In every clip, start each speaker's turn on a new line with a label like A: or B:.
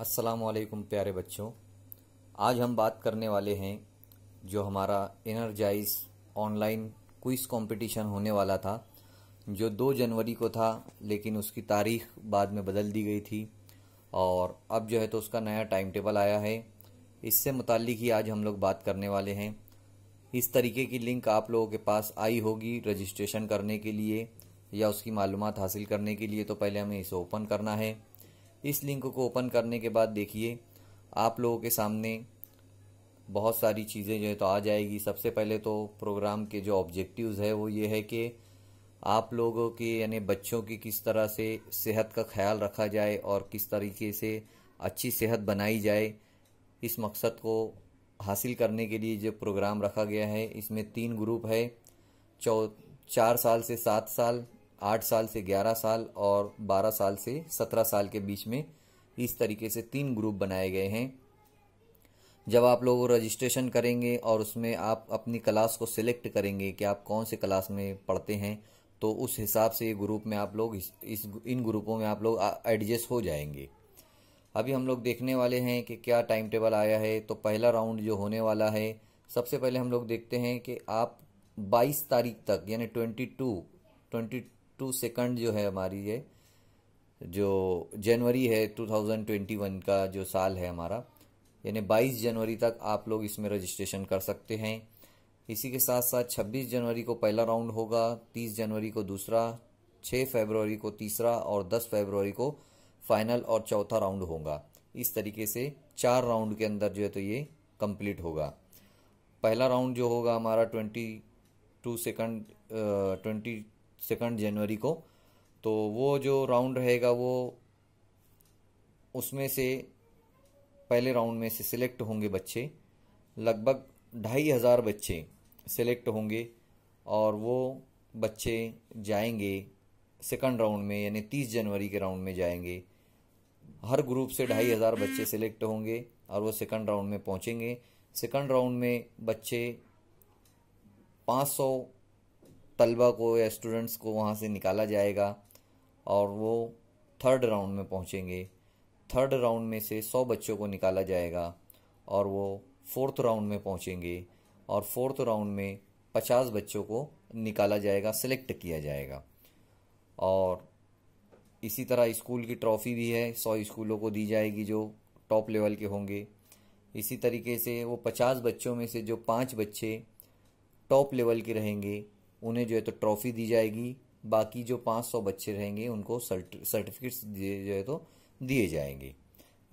A: अस्सलाम वालेकुम प्यारे बच्चों आज हम बात करने वाले हैं जो हमारा एनर्जाइज ऑनलाइन क्विज कंपटीशन होने वाला था जो 2 जनवरी को था लेकिन उसकी तारीख बाद में बदल दी गई थी और अब जो है तो उसका नया टाइम टेबल आया है इससे मुतालिक ही आज हम लोग बात करने वाले हैं इस तरीके की लिंक आप लोगों के पास आई होगी रजिस्ट्रेशन करने के लिए या उसकी मालूम हासिल करने के लिए तो पहले हमें इसे ओपन करना है इस लिंक को ओपन करने के बाद देखिए आप लोगों के सामने बहुत सारी चीज़ें जो है तो आ जाएगी सबसे पहले तो प्रोग्राम के जो ऑब्जेक्टिव्स है वो ये है कि आप लोगों के यानी बच्चों की किस तरह से सेहत का ख्याल रखा जाए और किस तरीके से अच्छी सेहत बनाई जाए इस मकसद को हासिल करने के लिए जो प्रोग्राम रखा गया है इसमें तीन ग्रुप है चौ चार साल से सात साल आठ साल से ग्यारह साल और बारह साल से सत्रह साल के बीच में इस तरीके से तीन ग्रुप बनाए गए हैं जब आप लोग रजिस्ट्रेशन करेंगे और उसमें आप अपनी क्लास को सिलेक्ट करेंगे कि आप कौन से क्लास में पढ़ते हैं तो उस हिसाब से ये ग्रुप में आप लोग इस, इन ग्रुपों में आप लोग एडजस्ट हो जाएंगे अभी हम लोग देखने वाले हैं कि क्या टाइम टेबल आया है तो पहला राउंड जो होने वाला है सबसे पहले हम लोग देखते हैं कि आप 22 तारीख तक यानी 22 22 टू सेकंड जो है हमारी ये जो जनवरी है 2021 का जो साल है हमारा यानी 22 जनवरी तक आप लोग इसमें रजिस्ट्रेशन कर सकते हैं इसी के साथ साथ 26 जनवरी को पहला राउंड होगा 30 जनवरी को दूसरा 6 फरवरी को तीसरा और 10 फरवरी को फाइनल और चौथा राउंड होगा इस तरीके से चार राउंड के अंदर जो है तो ये कंप्लीट होगा पहला राउंड जो होगा हमारा twenty two second twenty second जनवरी को तो वो जो राउंड रहेगा वो उसमें से पहले राउंड में से सिलेक्ट होंगे बच्चे लगभग ढाई हज़ार बच्चे सिलेक्ट होंगे और वो बच्चे जाएंगे सेकंड राउंड में यानी तीस जनवरी के राउंड में जाएंगे हर ग्रुप से ढाई हज़ार बच्चे सिलेक्ट होंगे और वो सेकंड राउंड में पहुंचेंगे सेकंड राउंड में बच्चे 500 तलबा को या स्टूडेंट्स को वहाँ से निकाला जाएगा और वो थर्ड राउंड में पहुँचेंगे थर्ड राउंड में से सौ बच्चों को निकाला जाएगा और वो फोर्थ राउंड में पहुँचेंगे और फोर्थ राउंड में पचास बच्चों को निकाला जाएगा सेलेक्ट किया जाएगा और इसी तरह स्कूल की ट्रॉफ़ी भी है सौ स्कूलों को दी जाएगी जो टॉप लेवल के होंगे इसी तरीके से वो पचास बच्चों में से जो पाँच बच्चे टॉप लेवल के रहेंगे उन्हें जो है तो ट्रॉफी दी जाएगी बाकी जो 500 बच्चे रहेंगे उनको सर्टिफिकेट्स दिए जो है तो दिए जाएंगे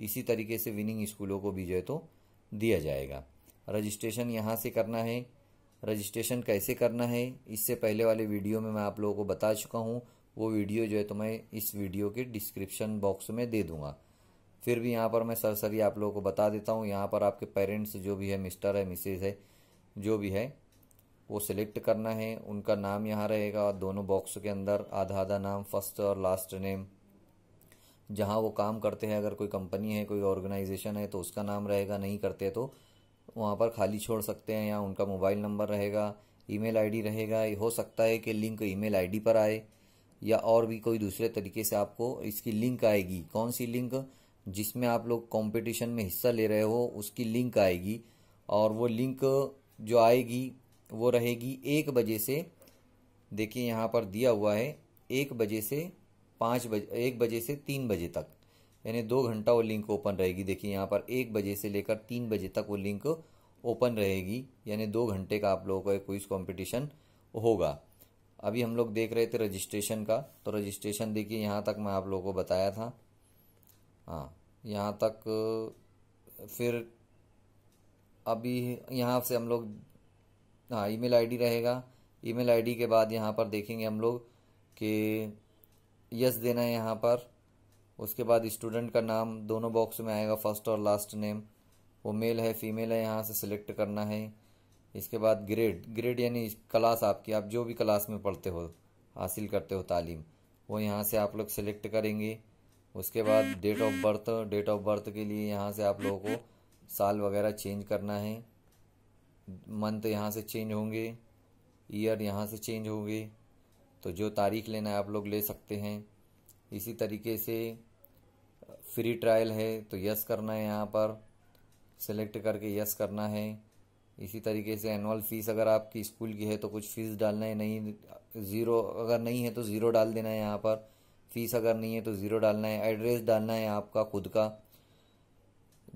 A: इसी तरीके से विनिंग स्कूलों को भी जो है तो दिया जाएगा रजिस्ट्रेशन यहाँ से करना है रजिस्ट्रेशन कैसे करना है इससे पहले वाले वीडियो में मैं आप लोगों को बता चुका हूँ वो वीडियो जो है तो मैं इस वीडियो के डिस्क्रिप्शन बॉक्स में दे दूँगा फिर भी यहाँ पर मैं सरसरी आप लोगों को बता देता हूँ यहाँ पर आपके पेरेंट्स जो भी है मिस्टर है मिसेज है जो भी है वो सिलेक्ट करना है उनका नाम यहाँ रहेगा दोनों बॉक्स के अंदर आधा आधा नाम फर्स्ट और लास्ट नेम जहाँ वो काम करते हैं अगर कोई कंपनी है कोई ऑर्गेनाइजेशन है तो उसका नाम रहेगा नहीं करते तो वहाँ पर खाली छोड़ सकते हैं या उनका मोबाइल नंबर रहेगा ईमेल आईडी रहेगा हो सकता है कि लिंक ईमेल आईडी पर आए या और भी कोई दूसरे तरीके से आपको इसकी लिंक आएगी कौन सी लिंक जिसमें आप लोग कंपटीशन में हिस्सा ले रहे हो उसकी लिंक आएगी और वो लिंक जो आएगी वो रहेगी एक बजे से देखिए यहाँ पर दिया हुआ है एक बजे से पाँच बजे एक बजे से तीन बजे तक यानी दो घंटा वो लिंक ओपन रहेगी देखिए यहाँ पर एक बजे से लेकर तीन बजे तक वो लिंक ओपन रहेगी यानी दो घंटे का आप लोगों का क्विज कॉम्पिटिशन होगा अभी हम लोग देख रहे थे रजिस्ट्रेशन का तो रजिस्ट्रेशन देखिए यहाँ तक मैं आप लोगों को बताया था हाँ यहाँ तक फिर अभी यहाँ से हम लोग हाँ ईमेल आईडी रहेगा ईमेल आईडी के बाद यहाँ पर देखेंगे हम लोग कि यस देना है यहाँ पर उसके बाद स्टूडेंट का नाम दोनों बॉक्स में आएगा फर्स्ट और लास्ट नेम वो मेल है फीमेल है यहाँ से सिलेक्ट करना है इसके बाद ग्रेड ग्रेड यानी क्लास आपकी आप जो भी क्लास में पढ़ते हो हासिल करते हो तालीम वो यहाँ से आप लोग सिलेक्ट करेंगे उसके बाद date of birth date of birth के लिए यहाँ से आप लोगों को साल वगैरह चेंज करना है मंथ यहाँ से चेंज होंगे ईयर यहाँ से चेंज होंगे तो जो तारीख लेना है आप लोग ले सकते हैं इसी तरीके से फ्री ट्रायल है तो यस करना है यहाँ पर सेलेक्ट करके यस करना है इसी तरीके से एनुअल फ़ीस अगर आपकी स्कूल की है तो कुछ फ़ीस डालना है नहीं ज़ीरो अगर नहीं है तो ज़ीरो डाल देना है यहाँ पर फ़ीस अगर नहीं है तो ज़ीरो डालना है एड्रेस डालना है आपका खुद का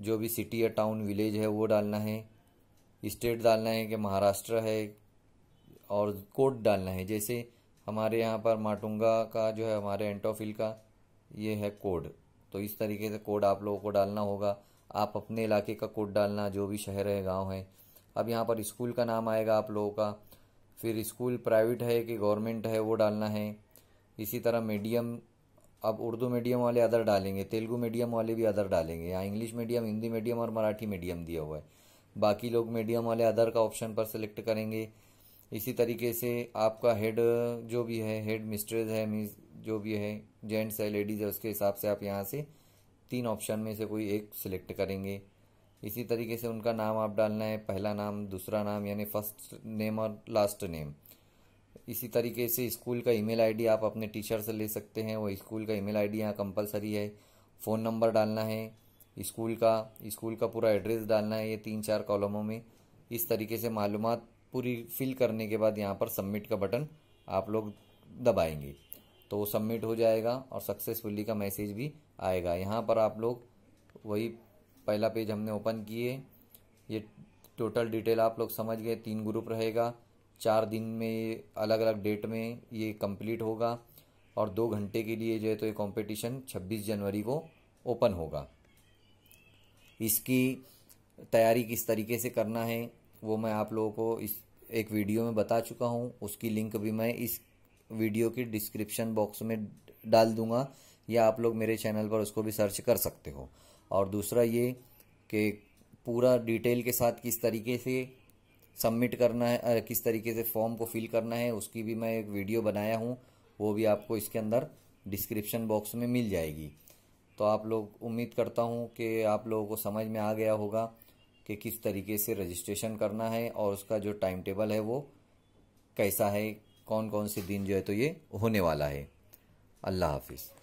A: जो भी सिटी या टाउन विलेज है वो डालना है स्टेट डालना है कि महाराष्ट्र है और कोड डालना है जैसे हमारे यहाँ पर माटुंगा का जो है हमारे एंटोफिल का ये है कोड तो इस तरीके से कोड आप लोगों को डालना होगा आप अपने इलाके का कोड डालना जो भी शहर है गांव है अब यहाँ पर स्कूल का नाम आएगा आप लोगों का फिर स्कूल प्राइवेट है कि गवर्नमेंट है वो डालना है इसी तरह मीडियम अब उर्दू मीडियम वाले अदर डालेंगे तेलुगू मीडियम वाले भी अदर डालेंगे यहाँ इंग्लिश मीडियम हिंदी मीडियम और मराठी मीडियम दिया हुआ है बाकी लोग मीडियम वाले अदर का ऑप्शन पर सिलेक्ट करेंगे इसी तरीके से आपका हेड जो भी है हेड मिस्ट्रेस है मीस जो भी है जेंट्स है लेडीज़ है उसके हिसाब से आप यहाँ से तीन ऑप्शन में से कोई एक सिलेक्ट करेंगे इसी तरीके से उनका नाम आप डालना है पहला नाम दूसरा नाम यानी फर्स्ट नेम और लास्ट नेम इसी तरीके से स्कूल का ईमेल आईडी आप अपने टीचर से ले सकते हैं वो स्कूल का ईमेल आईडी यहाँ कंपलसरी है फ़ोन नंबर डालना है स्कूल का स्कूल का पूरा एड्रेस डालना है ये तीन चार कॉलमों में इस तरीके से मालूम पूरी फिल करने के बाद यहाँ पर सबमिट का बटन आप लोग दबाएंगे तो सबमिट हो जाएगा और सक्सेसफुली का मैसेज भी आएगा यहाँ पर आप लोग वही पहला पेज हमने ओपन किए ये टोटल डिटेल आप लोग समझ गए तीन ग्रुप रहेगा चार दिन में अलग अलग डेट में ये कंप्लीट होगा और दो घंटे के लिए जो है तो ये कंपटीशन 26 जनवरी को ओपन होगा इसकी तैयारी किस तरीके से करना है वो मैं आप लोगों को इस एक वीडियो में बता चुका हूँ उसकी लिंक भी मैं इस वीडियो की डिस्क्रिप्शन बॉक्स में डाल दूंगा या आप लोग मेरे चैनल पर उसको भी सर्च कर सकते हो और दूसरा ये कि पूरा डिटेल के साथ किस तरीके से सबमिट करना है किस तरीके से फॉर्म को फिल करना है उसकी भी मैं एक वीडियो बनाया हूँ वो भी आपको इसके अंदर डिस्क्रिप्शन बॉक्स में मिल जाएगी तो आप लोग उम्मीद करता हूँ कि आप लोगों को समझ में आ गया होगा कि किस तरीके से रजिस्ट्रेशन करना है और उसका जो टाइम टेबल है वो कैसा है कौन कौन से दिन जो है तो ये होने वाला है अल्लाह हाफिज़